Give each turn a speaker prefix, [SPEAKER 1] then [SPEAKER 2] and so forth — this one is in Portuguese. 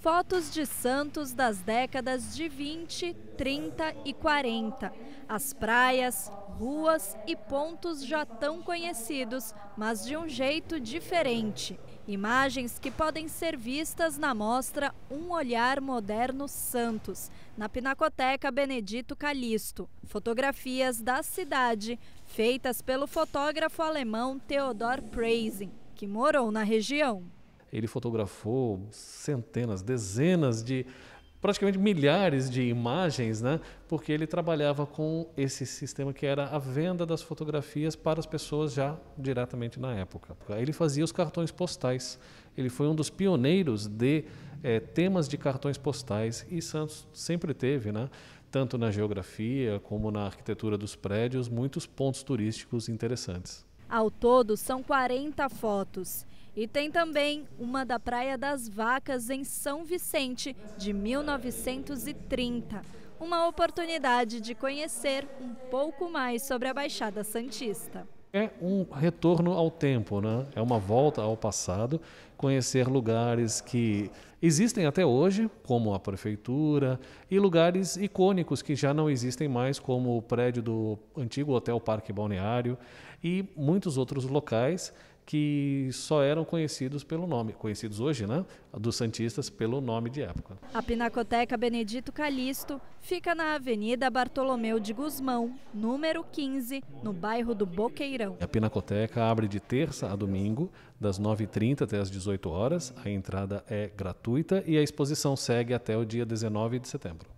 [SPEAKER 1] Fotos de Santos das décadas de 20, 30 e 40. As praias, ruas e pontos já tão conhecidos, mas de um jeito diferente. Imagens que podem ser vistas na mostra Um Olhar Moderno Santos, na Pinacoteca Benedito Calixto. Fotografias da cidade, feitas pelo fotógrafo alemão Theodor Preising, que morou na região.
[SPEAKER 2] Ele fotografou centenas, dezenas de praticamente milhares de imagens, né? Porque ele trabalhava com esse sistema que era a venda das fotografias para as pessoas já diretamente na época. Ele fazia os cartões postais. Ele foi um dos pioneiros de é, temas de cartões postais e Santos sempre teve, né? Tanto na geografia como na arquitetura dos prédios, muitos pontos turísticos interessantes.
[SPEAKER 1] Ao todo, são 40 fotos. E tem também uma da Praia das Vacas, em São Vicente, de 1930. Uma oportunidade de conhecer um pouco mais sobre a Baixada Santista
[SPEAKER 2] é um retorno ao tempo, né? É uma volta ao passado, conhecer lugares que existem até hoje, como a prefeitura, e lugares icônicos que já não existem mais, como o prédio do antigo Hotel Parque Balneário e muitos outros locais que só eram conhecidos pelo nome, conhecidos hoje, né, dos santistas pelo nome de época.
[SPEAKER 1] A Pinacoteca Benedito Calixto fica na Avenida Bartolomeu de Guzmão, número 15, no bairro do Boqueirão.
[SPEAKER 2] A Pinacoteca abre de terça a domingo, das 9h30 até as 18 horas. A entrada é gratuita e a exposição segue até o dia 19 de setembro.